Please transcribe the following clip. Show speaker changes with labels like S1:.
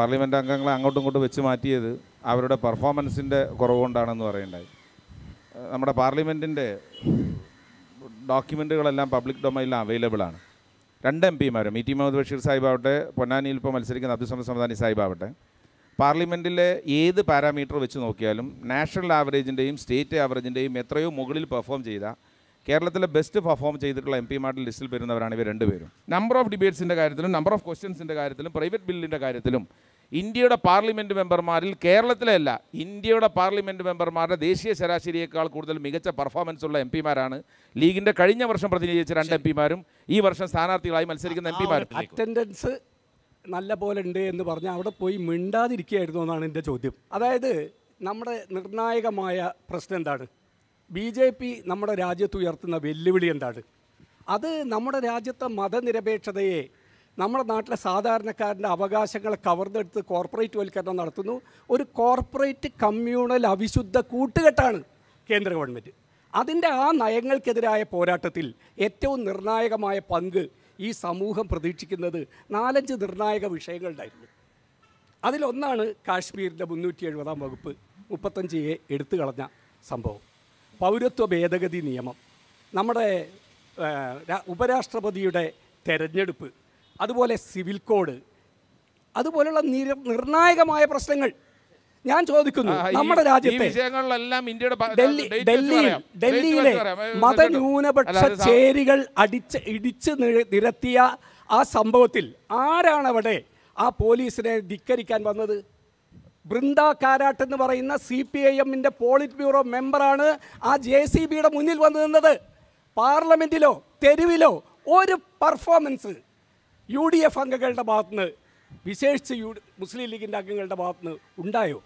S1: parliament അംഗങ്ങളെ അങ്ങോട്ടും ഇങ്ങോട്ടും വെച്ച് മാറ്റിയത് അവരുടെ പെർഫോമൻസിൻ്റെ കുറവുകൊണ്ടാണെന്ന് പറയേണ്ടത് നമ്മുടെ പാർലമെൻറ്റിൻ്റെ ഡോക്യുമെൻറ്റുകളെല്ലാം പബ്ലിക് ഡൊമൈനിലാണ് അവൈലബിൾ ആണ് രണ്ട് എം പിമാരും ഇ ടി മുഹമ്മദ് ബഷീർ സാഹിബാവട്ടെ പൊന്നാനിയിൽ ഇപ്പോൾ മത്സരിക്കുന്ന അബ്ദുൽ സമദാനി സാഹിബാവട്ടെ പാർലമെൻറ്റിലെ ഏത് പാരാമീറ്റർ വെച്ച് നോക്കിയാലും നാഷണൽ ആവറേജിൻ്റെയും സ്റ്റേറ്റ് ആവറേജിൻ്റെയും എത്രയോ മുകളിൽ പെർഫോം ചെയ്താൽ കേരളത്തിലെ ബെസ്റ്റ് പെർഫോം ചെയ്തിട്ടുള്ള എം പിമാരുടെ ലിസ്റ്റിൽ വരുന്നവരാണ് ഇവർ രണ്ടുപേരും നമ്പർ ഓഫ് ഡിബേറ്റ്സിൻ്റെ കാര്യത്തിലും നമ്പർ ഓഫ് ക്വസ്റ്റ്യൻസിൻ്റെ കാര്യത്തിലും പ്രൈവറ്റ് ബില്ലിൻ്റെ കാര്യത്തിലും ഇന്ത്യയുടെ പാർലമെൻറ്റ് മെമ്പർമാരിൽ കേരളത്തിലല്ല ഇന്ത്യയുടെ പാർലമെൻറ്റ് മെമ്പർമാരുടെ ദേശീയ ശരാശരിയേക്കാൾ കൂടുതൽ മികച്ച പെർഫോമൻസ് ഉള്ള എം പിമാരാണ് ലീഗിൻ്റെ കഴിഞ്ഞ വർഷം പ്രതിനിധീകരിച്ച രണ്ട് എം പിമാരും ഈ വർഷം സ്ഥാനാർത്ഥികളായി മത്സരിക്കുന്ന
S2: എം പിമാരും അറ്റൻഡൻസ് നല്ല പോലെ ഉണ്ട് എന്ന് പറഞ്ഞാൽ അവിടെ പോയി മിണ്ടാതിരിക്കുകയായിരുന്നു എന്നാണ് എൻ്റെ ചോദ്യം അതായത് നമ്മുടെ നിർണായകമായ പ്രശ്നം എന്താണ് ബി ജെ പി നമ്മുടെ രാജ്യത്ത് ഉയർത്തുന്ന വെല്ലുവിളി എന്താണ് അത് നമ്മുടെ രാജ്യത്തെ മതനിരപേക്ഷതയെ നമ്മുടെ നാട്ടിലെ സാധാരണക്കാരൻ്റെ അവകാശങ്ങളെ കവർന്നെടുത്ത് കോർപ്പറേറ്റ് വൽക്കരണം നടത്തുന്നു ഒരു കോർപ്പറേറ്റ് കമ്മ്യൂണൽ അവിശുദ്ധ കൂട്ടുകെട്ടാണ് കേന്ദ്ര ഗവൺമെൻറ് അതിൻ്റെ ആ നയങ്ങൾക്കെതിരായ പോരാട്ടത്തിൽ ഏറ്റവും നിർണായകമായ പങ്ക് ഈ സമൂഹം പ്രതീക്ഷിക്കുന്നത് നാലഞ്ച് നിർണായക വിഷയങ്ങളുണ്ടായിരുന്നു അതിലൊന്നാണ് കാശ്മീരിൻ്റെ മുന്നൂറ്റി എഴുപതാം വകുപ്പ് മുപ്പത്തഞ്ച് എ എടുത്തു കളഞ്ഞ സംഭവം പൗരത്വ ഭേദഗതി നിയമം നമ്മുടെ ഉപരാഷ്ട്രപതിയുടെ തെരഞ്ഞെടുപ്പ് അതുപോലെ സിവിൽ കോഡ് അതുപോലെയുള്ള നിര നിർണായകമായ പ്രശ്നങ്ങൾ ഞാൻ ചോദിക്കുന്നു നമ്മുടെ രാജ്യത്തെ
S1: ഡൽഹി ഡൽഹിയിൽ ഡൽഹിയിലെ
S2: മതന്യൂനപക്ഷ ചേരികൾ അടിച്ച് ഇടിച്ച് നിരത്തിയ ആ സംഭവത്തിൽ ആരാണവിടെ ആ പോലീസിനെ ധിക്കരിക്കാൻ വന്നത് ബൃന്ദ കാരാട്ട് എന്ന് പറയുന്ന സി പി ഐ എമ്മിൻ്റെ പോളിറ്റ് ബ്യൂറോ മെമ്പറാണ് ആ ജെ സി ബിയുടെ മുന്നിൽ വന്നു നിന്നത് പാർലമെൻറ്റിലോ തെരുവിലോ ഒരു പെർഫോമൻസ് യു ഡി എഫ് അംഗങ്ങളുടെ ഭാഗത്തുനിന്ന് വിശേഷിച്ച് യു മുസ്ലിം ലീഗിൻ്റെ അംഗങ്ങളുടെ നിന്ന് ഉണ്ടായോ